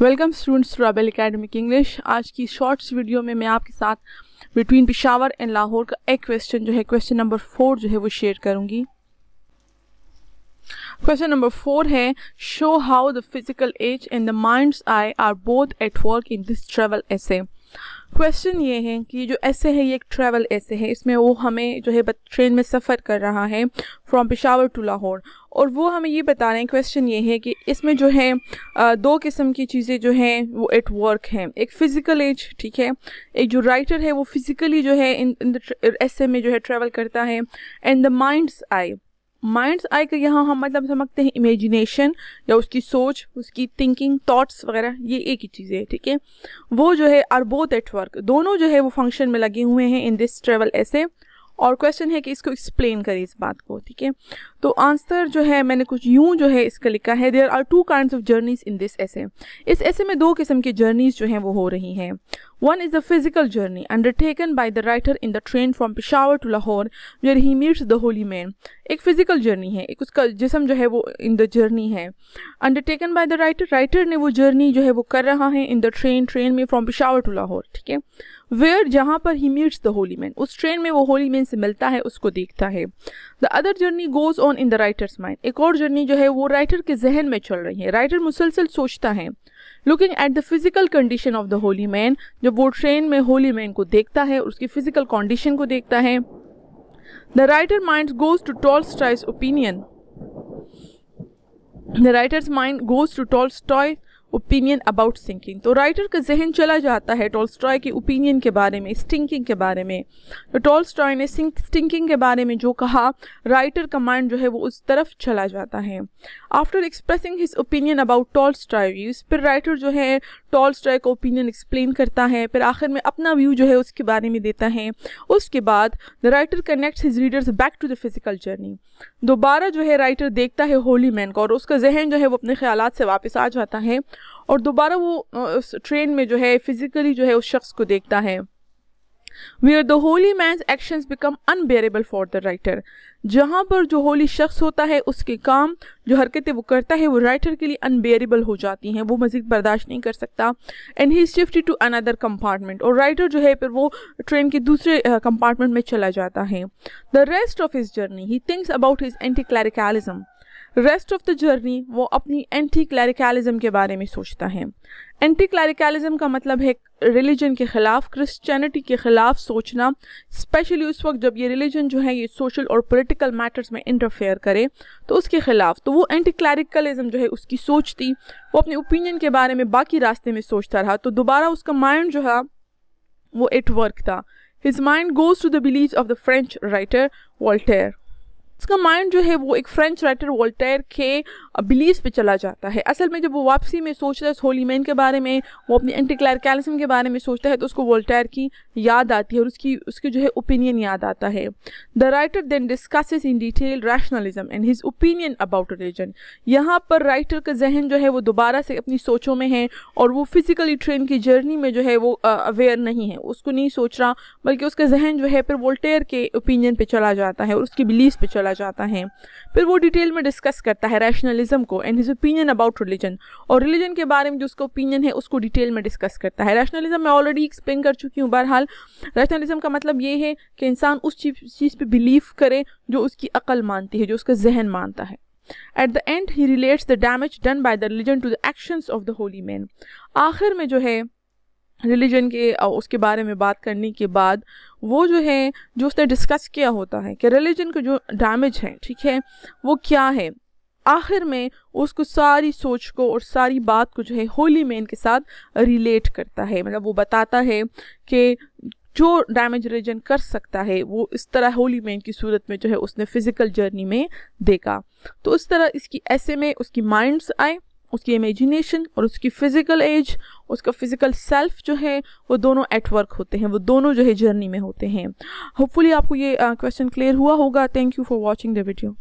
welcome students रॉबेल academic English आज की शॉर्ट्स वीडियो में मैं आपके साथ बिटवीन पिशावर एंड लाहौर का एक क्वेश्चन जो है क्वेश्चन नंबर फोर जो है वो शेयर करूंगी क्वेश्चन नंबर फोर है show how the physical eyes and the mind's eye are both at work in this travel essay question ये है कि जो ऐसे है ये एक ट्रैवल ऐसे है इसमें वो हमें जो है ट्रेन में सफ़र कर रहा है फ्रॉम पिशावर टू लाहौर और वो हमें ये बता रहे हैं क्वेश्चन ये है कि इसमें जो है दो किस्म की चीज़ें जो हैं वो एट वर्क हैं एक फ़िज़िकल एज ठीक है एक जो राइटर है वो फिज़िकली जो है इन इन ऐसे में जो है ट्रेवल करता है and the mind's eye mind's eye का यहाँ हम मतलब समझते हैं इमेजिनेशन या उसकी सोच उसकी थिंकिंग थाट्स वगैरह ये एक ही चीज़ है ठीक है वो जो है आर बोथ एट वर्क दोनों जो है वो फंक्शन में लगे हुए हैं इन दिस ट्रेवल ऐसे और क्वेश्चन है कि इसको एक्सप्लेन करें इस बात को ठीक है तो आंसर जो है मैंने कुछ यूं जो है इसका लिखा है there are two kind of journeys in this essay इस ऐसे में दो किस्म की जर्नीज जो हैं वो हो रही हैं one is the physical journey undertaken by the writer in the train from Peshawar to Lahore where he meets the holy man एक फिजिकल जर्नी है एक उसका जिसम जो है वो इन द जर्नी है undertaken by the writer writer ने वो जर्नी जो है वो कर रहा है इन द ट्रेन ट्रेन में फ्रॉम पिशावर टू लाहौर ठीक है वेयर जहाँ पर he meets the holy man उस ट्रेन में वो होली मैन से मिलता है उसको देखता है the other journey goes on in the writer's mind एक और जर्नी जो है वो राइटर के जहन में चल रही है राइटर मुसलसल सोचता है looking at the physical condition of the holy man जब वो ट्रेन में होली मैन को देखता है उसकी फिजिकल कंडीशन को देखता है the writer mind goes to Tolstoy's opinion the writer's mind goes to Tolstoy opinion about sinking तो राइटर का जहन चला जाता है स्ट्राई के ओपिनियन के बारे में स्टिंकिंग के बारे में तो स्ट्राई ने स्टिंकिंग के बारे में जो कहा राइटर का माइंड जो है वो उस तरफ चला जाता है after expressing his opinion about Tolstoy views फिर राइटर जो है स्ट्राई का ओपिनियन एक्सप्लेन करता है फिर आखिर में अपना व्यू जो है उसके बारे में देता है उसके बाद the writer connects his readers back to the physical journey दोबारा जो है राइटर देखता है होली मैन को और उसका जहन जो है वो अपने ख्याल से वापस आ जाता है और दोबारा वो उस ट्रेन में जो है फिज़िकली जो है उस शख्स को देखता है where the holy man's actions become unbearable for the writer जहाँ पर जो होली शख्स होता है उसके काम जो हरकतें वो करता है वो राइटर के लिए अनबेरेबल हो जाती हैं वो मज़ीद बर्दाश्त नहीं कर सकता and he shift to another compartment और राइटर जो है फिर वो ट्रेन के दूसरे कंपार्टमेंट में चला जाता है the rest of his journey he thinks about his anti clericalism rest of the journey वो अपनी एंटी क्लैरिकलिज्म के बारे में सोचता है एंटी क्लैरिकलिज्म का मतलब है रिलीजन के ख़िलाफ़ क्रिश्चियनिटी के ख़िलाफ़ सोचना स्पेशली उस वक्त जब ये रिलीजन जो है ये सोशल और पॉलिटिकल मैटर्स में इंटरफेयर करे तो उसके ख़िलाफ़ तो वो एंटी क्लैरिकलिज्म जो है उसकी सोच थी वो अपने ओपिनियन के बारे में बाकी रास्ते में सोचता रहा तो दोबारा उसका माइंड जो है वो इट वर्क था his mind goes to the believe of the French writer Voltaire इसका माइंड जो है वो एक फ्रेंच राइटर वोल्टेयर के बिलीव्स पे चला जाता है असल में जब वो वापसी में सोचता है उस होली मैन के बारे में वो अपने एंटी के बारे में सोचता है तो उसको वोल्टैर की याद आती है और उसकी उसकी जो है ओपिनियन याद आता है the writer then discuss in detail rationalism and his opinion about religion यहाँ पर राइटर का जहन जो है वो दोबारा से अपनी सोचों में है और वो फिजिकली ट्रेन की जर्नी में जो है वो अवेयर नहीं है उसको नहीं सोच रहा बल्कि उसका जहन जो है फिर वोल्टेयर के ओपिनियन पे चला जाता है और उसकी बिलीव पे चला जाता है फिर वो डिटेल में डिस्कस करता है रैशनलिज्म बुद्धिज़्म को and his opinion about religion और रिलीजन के बारे में जो उसका ओपिनियन है उसको डिटेल में डिस्कस करता है रैशनलिज्म मैं ऑलरेडी एक्सप्लेन कर चुकी हूँ बहरहाल रैशनलिज्म का मतलब ये है कि इंसान उस चीज़ पर बिलीव करे जो उसकी अकल मानती है जो उसका जहन मानता है at the end he relates the damage done by the religion to the actions of the holy man आखिर में जो है रिलीजन के उसके बारे में बात करने के बाद वो जो है जो उसने डिस्कस किया होता है कि रिलीजन का जो डैमेज है ठीक है वो क्या है आखिर में उसको सारी सोच को और सारी बात को जो है होली मैन के साथ रिलेट करता है मतलब वो बताता है कि जो डैमेज रिजन कर सकता है वो इस तरह होली मैन की सूरत में जो है उसने फिज़िकल जर्नी में देखा तो उस तरह इसकी ऐसे में उसकी माइंड्स आए उसकी इमेजिनेशन और उसकी फ़िज़िकल एज उसका फ़िज़िकल सेल्फ जो है वो दोनों एटवर्क होते हैं वो दोनों जो है जर्नी में होते हैं होपफुली आपको ये क्वेश्चन uh, क्लियर हुआ होगा thank you for watching the video